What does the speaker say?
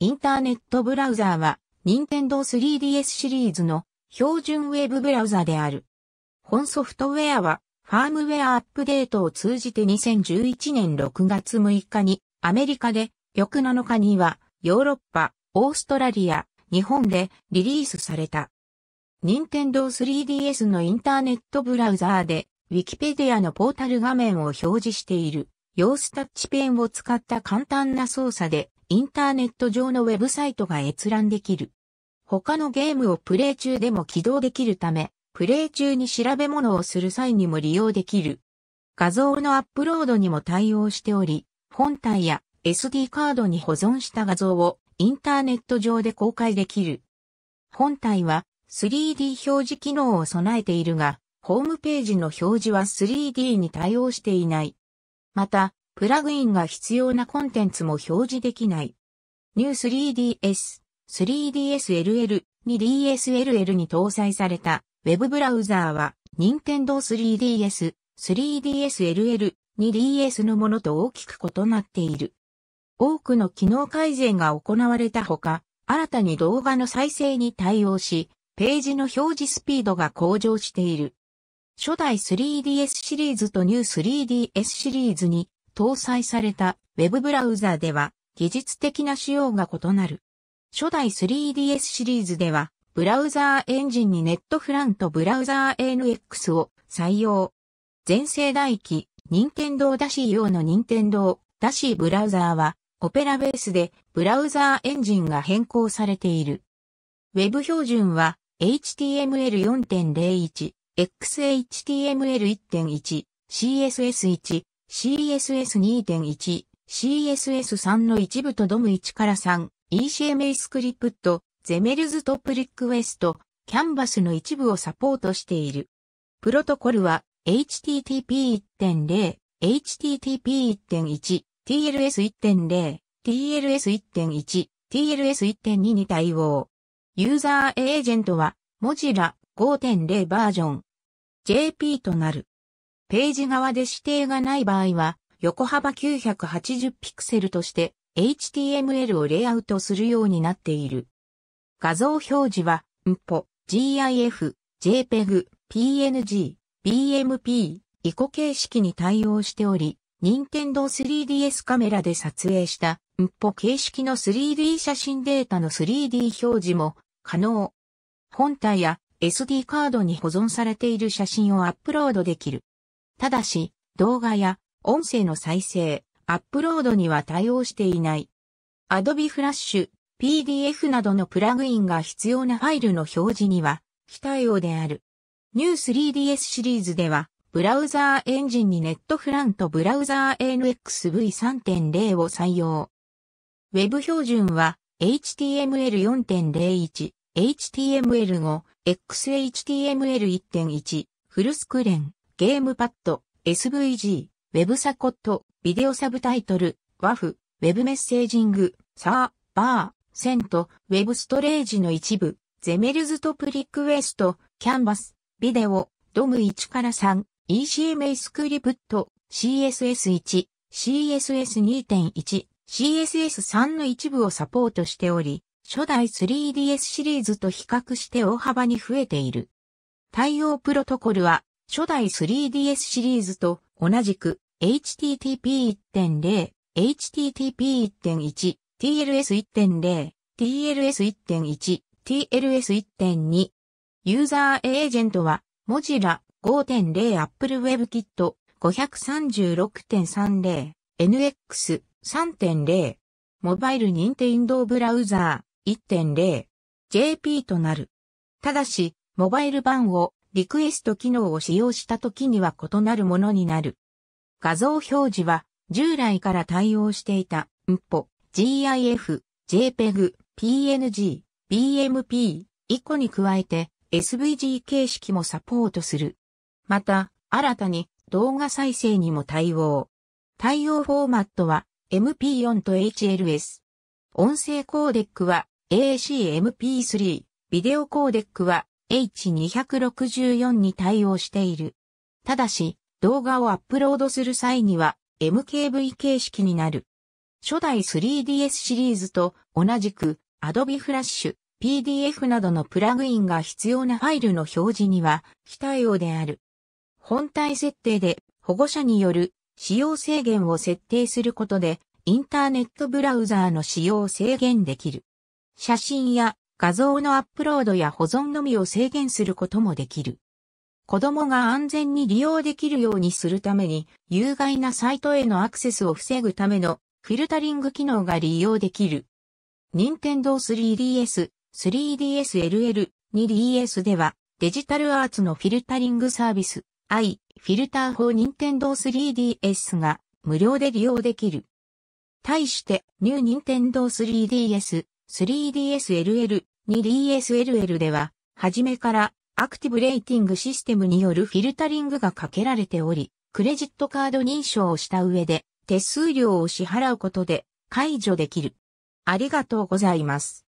インターネットブラウザーは、任天堂 3DS シリーズの標準ウェブブラウザーである。本ソフトウェアは、ファームウェアアップデートを通じて2011年6月6日にアメリカで、翌7日にはヨーロッパ、オーストラリア、日本でリリースされた。任天堂 3DS のインターネットブラウザーで、ウィキペディアのポータル画面を表示している、ヨースタッチペンを使った簡単な操作で、インターネット上のウェブサイトが閲覧できる。他のゲームをプレイ中でも起動できるため、プレイ中に調べ物をする際にも利用できる。画像のアップロードにも対応しており、本体や SD カードに保存した画像をインターネット上で公開できる。本体は 3D 表示機能を備えているが、ホームページの表示は 3D に対応していない。また、プラグインが必要なコンテンツも表示できない。New3DS、3DSLL、2DSLL に搭載された Web ブラウザーは、Nintendo 3DS、3DSLL、2DS のものと大きく異なっている。多くの機能改善が行われたほか、新たに動画の再生に対応し、ページの表示スピードが向上している。初代 3DS シリーズとニュー 3DS シリーズに搭載された Web ブラウザでは技術的な仕様が異なる。初代 3DS シリーズではブラウザーエンジンにネットフランとブラウザー ANX を採用。前世代機、任天堂ダシー用の任天堂ダシーブラウザーはオペラベースでブラウザーエンジンが変更されている。Web 標準は HTML4.01、XHTML1.1、CSS1、CSS2.1、CSS3 の一部とドム1から3、ECMA スクリプト、ゼメルズトップリックウエスト、キャンバスの一部をサポートしている。プロトコルは HTTP1.0、HTTP1.1、TLS1.0、TLS1.1、TLS1.2 に対応。ユーザーエージェントは、モジラ5.0バージョン JP となる。ページ側で指定がない場合は、横幅980ピクセルとして HTML をレイアウトするようになっている。画像表示は、んぽ、GIF、JPEG、PNG、BMP、イコ形式に対応しており、Nintendo 3DS カメラで撮影したんぽ形式の 3D 写真データの 3D 表示も可能。本体や SD カードに保存されている写真をアップロードできる。ただし、動画や音声の再生、アップロードには対応していない。Adobe Flash、PDF などのプラグインが必要なファイルの表示には非対応である。New3DS シリーズでは、ブラウザーエンジンにネットフランとブラウザー ANXV3.0 を採用。ウェブ標準は HTML4.01、HTML5、XHTML1.1、フルスクレン。ゲームパッド、SVG、ウェブサコット、ビデオサブタイトル、WAF、ウェブメッセージング、サー、バー、セント、ウェブストレージの一部、ゼメルズトプリクエスト、キャンバス、ビデオ、ドム1から3、ECMA スクリプト、CSS1、CSS2.1、CSS3 の一部をサポートしており、初代 3DS シリーズと比較して大幅に増えている。対応プロトコルは初代 3DS シリーズと同じく HTTP1.0、HTTP1.1、TLS1.0、TLS1.1、TLS1.2。ユーザーエージェントは、モジラ5.0 Apple WebKit 536.30 NX 3.0モバイル任天堂ブラウザー 1.0JP となる。ただし、モバイル版をリクエスト機能を使用した時には異なるものになる。画像表示は従来から対応していた MPO、GIF、JPEG、PNG、BMP 以降に加えて SVG 形式もサポートする。また、新たに動画再生にも対応。対応フォーマットは MP4 と HLS。音声コーデックは ACMP3、ビデオコーデックは H264 に対応している。ただし、動画をアップロードする際には MKV 形式になる。初代 3DS シリーズと同じく Adobe Flash、PDF などのプラグインが必要なファイルの表示には非対応である。本体設定で保護者による使用制限を設定することでインターネットブラウザーの使用を制限できる。写真や画像のアップロードや保存のみを制限することもできる。子供が安全に利用できるようにするために、有害なサイトへのアクセスを防ぐためのフィルタリング機能が利用できる。任天堂 3DS、3DSLL、2DS では、デジタルアーツのフィルタリングサービス、i、フィルター法任天堂 3DS が無料で利用できる。対して、New Nintendo 3DS、3DSLL、2DSLL では、初めからアクティブレーティングシステムによるフィルタリングがかけられており、クレジットカード認証をした上で手数料を支払うことで解除できる。ありがとうございます。